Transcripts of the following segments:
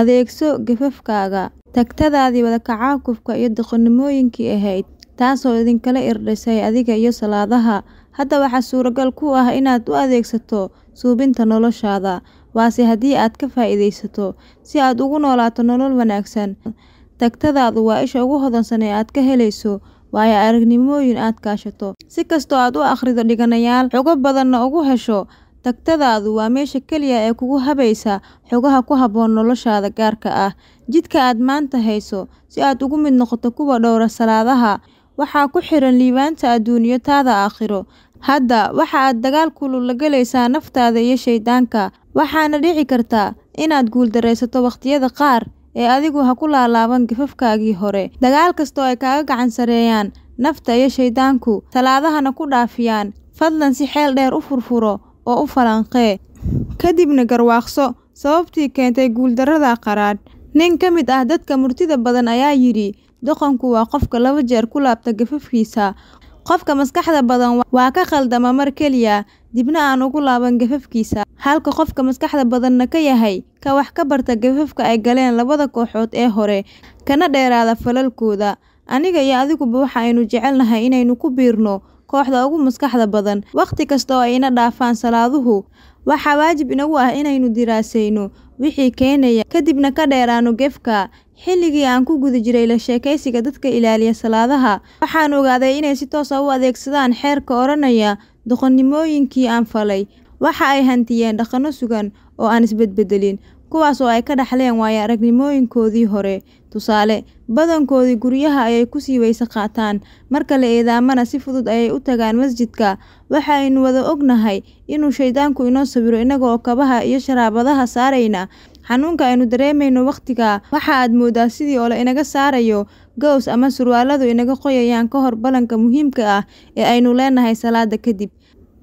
adeegso gafafkaaga tagtadaadii wadakacaakufka iyo doqonnimooyinkii ahayd taasoo idinkala irdhisay adiga iyo salaadaha hadda waxaa suuragal ku ah inaad u adeegsato suubinta noloshaada waase haddii aad ka faa'iidaysato si aad ugu noolaato nolol wanaagsan tagtadaadu waa isha ugu hodansan ee aad ka helayso waayo aragnimooyin aad kaashato si kastoo aad u akhrido dhiganayaal xogo badanna ugu hesho Tagtadaadu waa meesha kaliya ee kugu habaysa xogaha ku habboon noloshaada gaarka ah. Jidka aad maanta hayso, si aad ugu mid noqoto kuwa dhowra salaadaha, waxaa ku xiran liibaanta adduunyo taada aakhiro. Hadda, waxa aad dagaal kulul la galaysaa naftaada iyo shaydaanka, waxaana dhici kartaa inaad guuldaraysato wakhtiyada qaar ee adigu ha ku laalaaban gafafkaagii hore. Dagaal kastoo ay kaaga gacan sareeyaan nafta iyo shaydaanku, salaadahana ku dhaafiyaan, fadlan si xeel dheer u furfuro oo u falanqee kadibna garwaaqso sababtii keentay guuldarrada qaraadh nin ka mid ah dadka murtida badan ayaa yidhi doqonku waa qofka laba jeer ku laabta gafafkiisa qofka maskaxda badan waa ka khaldama mar keliya dibna aan ugu laaban gafafkiisa halka qofka maskaxda badanna ka yahay ka wax ka barta gafafka ay galeen labada kooxood ee hore kana dheeraada falalkooda aniga iyo adiguba waxa aynu jecelnahay inaynu ku biirno kooxda ugu maskaxda badan waqti kasta oo ayna dhaafaan salaaduhu waxaa waajib inagu ah inaynu diraasayno wixii keenaya kadibna ka dheeraano gefka xilligii aan ku guda jiray la sheekaysiga dadka ilaaliya salaadaha waxaan ogaaday inay si toosa ah u adeegsadaan xeerka odhanaya doqonnimooyinkii aan falay waxa ay hantiyeen dhaqano sugan oo aan isbedbedelin kuwaas oo ay ka dhaxleen waayo aragnimooyinkoodii hore tusaale badankoodii guryaha ayay ku siiwaysa qaataan marka la eedaamana si fudud ayay u tagaan masjidka waxaaynu wada ognahay inuu shaydaanku inoo sawiro innaga oo kabaha iyo sharaabadaha saarayna xanuunka aynu dareemayno wakhtiga waxa aad moodaa sidii oo la inaga saarayo gows ama surwaaladu inaga qoyayaan ka hor ballanka muhiimka ah ee aynu leenahay salaada kadib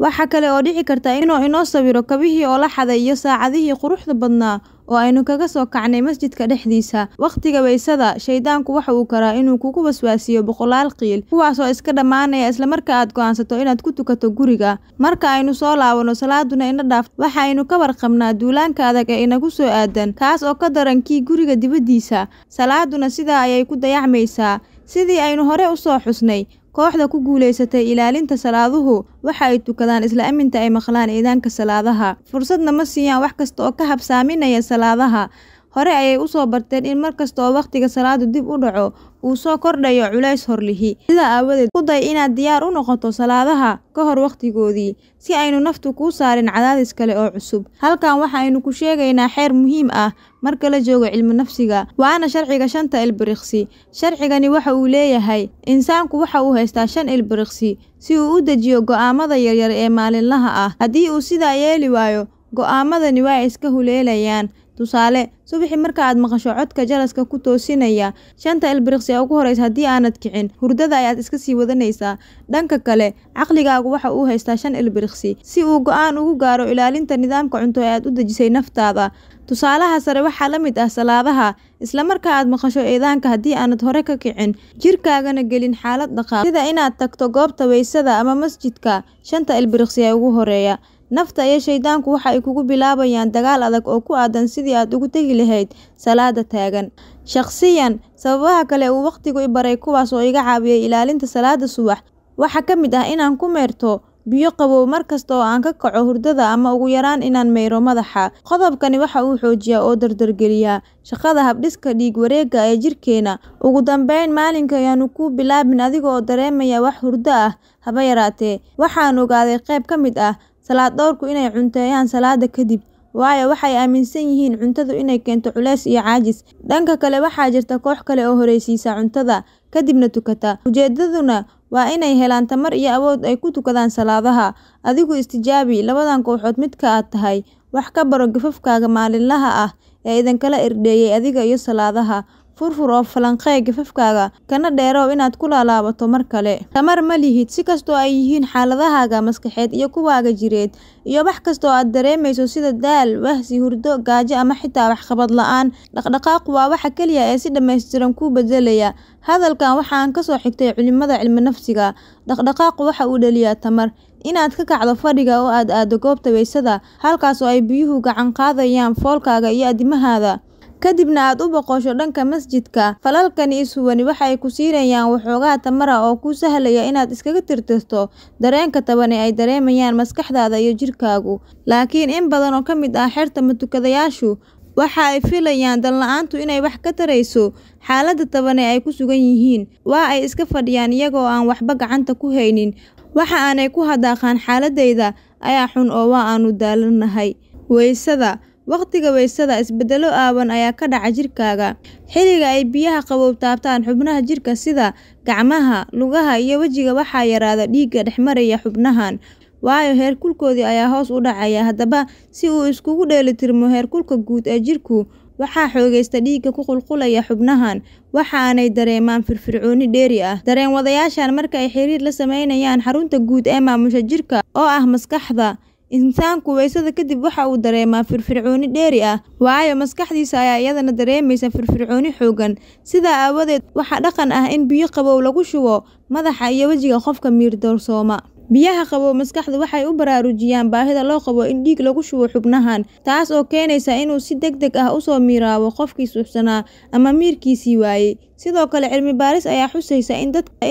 waxa kale oo dhici karta inuu inoo sawiro kabihii oo la xaday iyo saacadihii quruxda badnaa oo aynu kaga soo kacnay masjidka dhexdiisa wakhtiga weysada shaydaanku waxa uu karaa inuu kugu waswaasiyo boqolaal qiil kuwaasoo iska dhammaanaya islamarka aad go'aansato inaad ku tukato guriga marka aynu soo laabano salaaduna ina dhaaf waxaaynu ka warqabnaa duulaanka adag ee inagu soo aadan kaas oo ka daran kii guriga dibaddiisa salaaduna sidaa ayay ku dayacmaysaa sidii aynu hore u soo xusnay kooxda ku guulaysatay ilaalinta salaaduhu waxa ay tukadaan isla aminta ay maqlaan iidaanka salaadaha fursadna ma siiyaan wax kasta oo ka habsaaminaya salaadaha hore ayay u soo barteen in mar kasta oo wakhtiga salaadu dib u dhaco uu soo kordhayo culays horlihi sidaa aawadeed ku day inaad diyaar u noqoto salaadaha ka hor wakhtigoodii si aynu naftu kuu saarin cadaadis kale oo cusub halkan waxaaynu ku sheegaynaa xeer muhiim ah marka la joogo cilmi nafsiga waana sharciga shanta ilbiriqsi sharcigani waxa uu leeyahay insaanku waxa uu haystaa shan ilbiriqsi si uu u dejiyo go'aamada yaryar ee maalinlaha ah haddii uu sidaa yeeli waayo go'aamadani waa iska huleelayaan tusaale subaxii marka aad maqasho codka jalaska ku toosinaya shanta ilbiriqsi ee ugu horreysa haddii aanad kicin hurdada ayaad iska sii wadanaysaa dhanka kale caqligaagu waxa uu haystaa shan ilbiriqsi si uu go'aan ugu gaaro ilaalinta nidaamka cunto ee aad u dejisay naftaada tusaalaha sare waxaa la mid ah salaadaha isla marka aad maqasho eedaanka haddii aanad hore ka kicin jirkaagana gelin xaalad dhaqaaq sida inaad tagto goobta weysada ama masjidka shanta ilbiriqsi ee ugu horeeya Nafta iyo shaydaanku waxa ay kugu bilaabayaan dagaal adag oo ku aadan sidii aad ugu tagi lahayd salaada taagan. Shakhsiyan, sababaha kale uu wakhtigu i baray kuwaas oo iga caawiyay ilaalinta salaada subax waxaa ka mid ah inaan ku maydho biyo qabow mar kasta oo aan ka kaco hurdada ama ugu yaraan inaan mayro madaxa. Qodobkani waxa uu xoojiyaa oo dardargeliyaa shaqada habdhiska dhiig wareegga ee jirkeena Ugu dambayn, maalinka ayaanu ku bilaabin adiga oo dareemaya wax hurdo ah haba yaraatee, waxaan ogaaday qayb ka mid ah salaad dhowrku inay cunteeyaan salaada kadib waayo waxay aaminsan yihiin cuntadu inay keento culays iyo caajis. Dhanka kale, waxaa jirta koox kale oo horeysiisa cuntada, kadibna tukata, ujeeddaduna waa inay helaan tamar iyo awood ay ku tukadaan salaadaha. Adigu istijaabi labadan kooxood midka aad tahay, wax ka baro gifafkaaga maalinlaha ah ee idinkala irdheeyay adiga iyo salaadaha. Furfur oo falanqee gafafkaaga, kana dheerow inaad ku laalaabato mar kale. Tamar ma lihid, si kastoo ay yihiin xaaladahaaga maskaxeed iyo kuwaaga jireed, iyo wax kasta aad dareemayso sida daal, wahsi, hurdo, gaajo ama xitaa waxqabad la'aan. Dhaqdhaqaaqu waa waxa kaliya ee si dhammaystiran kuu beddelaya. Hadalkan waxaan aan ka soo xigtay culimada nafsiga Dhaqdhaqaaqu waxa uu dhaliyaa tamar. Inaad ka kacdo fadhiga oo aad aado goobta weysada, halkaas oo ay biyuhu gacan qaadayaan foolkaaga iyo arrimahaada kadibna aad u boqosho dhanka masjidka falalkani ishuwani waxaay ku siinayaan waxoogaa tamara oo ku sahlaya inaad iskaga tirtirto dareenka tabane ay dareemayaan maskaxdaada iyo jirkaagu laakiin in badan oo ka mid ah xerta matukadayaashu waxa ay filayaan danla-aantu inay wax ka tarayso xaaladda tabane ay ku sugan yihiin waa ay iska fadhiyaan iyagoo aan waxba gacanta ku haynin waxa aanay ku hadaaqaan xaaladayda ayaa xun oo waa aanu daalannahay weysada Waqtiga weysada, isbedelo gaaban ayaa ka dhaca jirkaaga xilliga ay biyaha qabow taabtaan xubnaha jirka sida gacmaha, lugaha iyo wejiga waxaa yaraada dhiigga dhexmaraya xubnahan, waayo heerkulkoodii ayaa hoos u dhacaya. Haddaba, si uu isugu dheelitirmo heerkulka guud ee jirku waxaa xoogaysta dhiigga ku qulqulaya xubnahan, waxaanay dareemaan firfircooni dheeri ah. Dareenwadayaashan marka ay xiriir la sameynayaan xarunta guud ee maamusha jirka oo ah maskaxda. Insaanku weysada kadib waxa uu dareemaa firfircooni dheeri ah, waayo maskaxdiisa ayaa iyadana dareemaysa firfircooni xooggan. Sidaa aawadeed, waxaa dhaqan ah in biyo qabow lagu shubo madaxa iyo wejiga qofka miyir-doorsoma biyaha qabow maskaxda waxay u baraarujiyaan baahida loo qabo in dhiig lagu shubo xubnahan taas oo keenaysa inuu si deg deg ah usoo miiraabo qofkii suuxsanaa ama miirkiisii waayey sidoo kale cilmi baaris ayaa xusaysa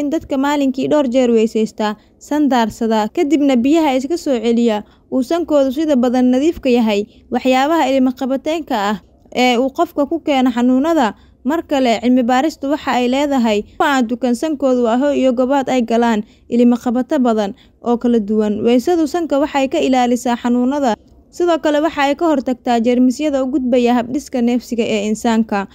in dadka maalinkii dhowr jeer weysaysta sandaarsada kadibna biyaha iska soo celiya uu sankoodu sida badan nadiifka yahay waxyaabaha ilmaqabateenka ah ee uu qofka ku keeno xanuunada Mar kale, cilmi-baaristu waxa ay leedahay kuwa aan dukaansankoodu aho iyo gobaad ay galaan ilmo badan oo kala duwan. Weysadu sanka waxay ka ilaalisaa xanuunada, sidoo kale waxa ay ka hortagtaa jeermisyada u gudbaya habdhiska neefsiga ee insaanka.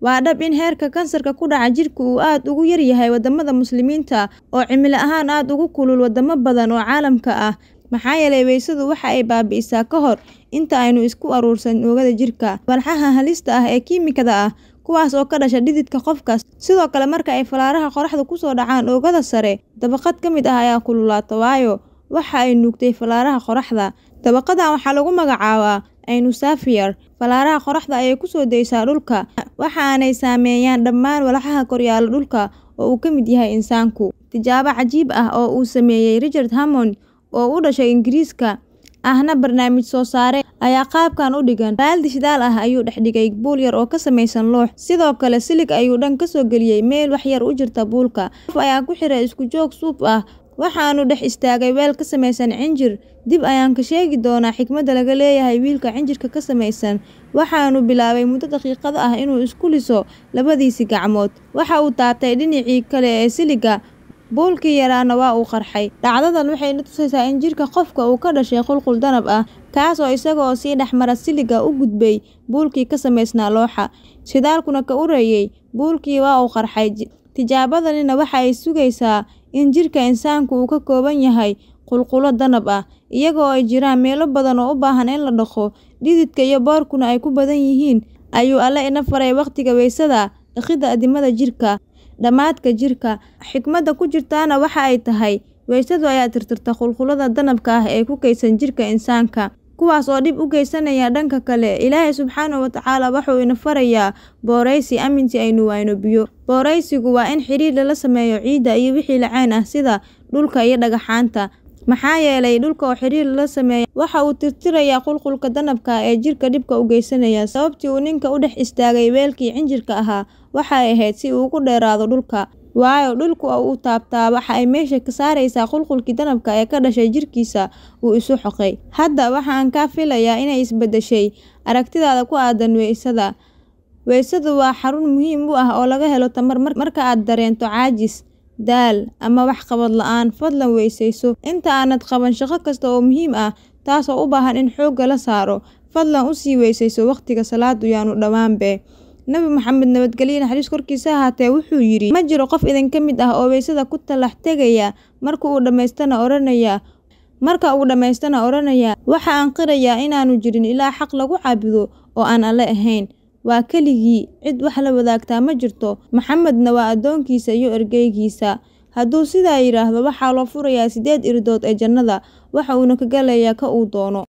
Waa dhab in heerka kansarka ku dhaca jirka uu aad ugu yar yahay waddamada Muslimiinta oo cimilo ahaan aad ugu kulul wadamo badan oo caalamka ah, maxaa yeelay weysadu waxa ay baabi'isaa ka hor inta aynu isku aruursan oogada jirka Walxaha halista ah ee kiimikada ah kuwaas oo ka dhasha dhididka qofkaas sidoo kale marka ay falaaraha qoraxda soo dhacaan oogada sare dabaqad ka mid ah ayaa kululaata waayo waxa ay nuugtay falaaraha qoraxda dabaqadan waxaa lagu magacaabaa aynusafiyar falaaraha qoraxda ayay kusoo daysaa dhulka waxa aanay saameeyaan dhammaan walaxaha koryaala dhulka oo uu ka mid yahay insaanku tijaabo cajiib ah oo uu sameeyey richard hammond oo u dhashay ingiriiska ahna barnaamij soo saare ayaa qaabkan u dhigan raaldi shidaal ah ayuu dhex dhigay buul yar oo ka samaysan loox sidoo kale silig ayuu dhan ka soo geliyey meel waxyar u jirta buulka af ayaa ku xiray isku joog suuf ah waxaanu dhex istaagay weel ka samaysan cinjir dib ayaan ka sheegi doonaa xikmadda laga leeyahay wiilka cinjirka ka samaysan waxaanu bilaabay muddo daqiiqada ah inuu isku liso labadiisii gacmood waxa uu taabtay dhinacii kale ee siliga buulkii yaraana waa uu qarxay dhacdadan waxay na tusaysaa in jirka qofka uu ka dhashay qulqul danab ah kaas oo isaga oo sii dhexmara siliga u gudbay buulkii ka samaysnaa looxa shidaalkuna ka ureeyey buulkii waa uu qarxay tijaabadanina waxa ay sugaysaa in jirka insaanku uu ka kooban yahay qulqulo danab ah iyagoo ay jiraan meelo badan oo u baahan in la dhaqo dhididka iyo boorkuna ay ku badan yihiin ayuu alle ina faray wakhtiga weysada dhiqidda adimada jirka dhammaadka jirka xikmadda ku jirtaana waxa ay tahay weysadu ayaa tirtirta qulqulada danabka ah ee ku kaysan jirka insaanka kuwaas oo dhib u geysanaya dhanka kale ilaahay subxaanahu watacaala wuxuu ina farayaa booraysi aminti aynu wayno biyo booraysigu waa in xidhiir lala sameeyo ciidda iyo wixii lacayn ah sida dhulka iyo dhagaxaanta maxaa yeelay dhulka oo xiriir la sameeya waxa uu tirtirayaa qulqulka danabka ee jirka dhibka u geysanaya sababtii uu ninka u dhex istaagay weelkii cinjirka ahaa waxay ahayd si uu ugu dheeraado dhulka waayo dhulku oo uu taabtaa waxa ay meesha ka saaraysaa qulqulkii danabka ee ka dhashay jirkiisa uu isu xoqay hadda waxaan kaa filayaa inay isbadashay aragtidaada ku aadan weysada weysadu waa xarun muhiim u ah oo laga helo tamar marka aad dareento caajis daal ama wax qabad la'aan fadlan weysayso inta aanad qaban shaqo kasta oo muhiim ah taasoo u baahan in xoogga la saaro fadlan u sii weysayso wakhtiga salaadu yaanu dhammaanbe nabi maxamed nabadgelye naxariis korkiisa ahaatee wuxuu yidhi ma jiro qof idinka mid ah oo weysada ku tallax tegaya marka uu dhammaystana odhanaya marka uu dhammaystana odhanaya waxa aan qirayaa inaanu jirin ilaa xaq lagu caabudo oo aan alle ahayn Waa keligii, cid wax la wadaagtaa ma jirto, Maxamedna waa addoonkiisa iyo ergeygiisa. Hadduu sidaa yidhaahdo waxaa loo furayaa siddeed irdood ee jannada, waxa uuna ka galayaa ka uu doono.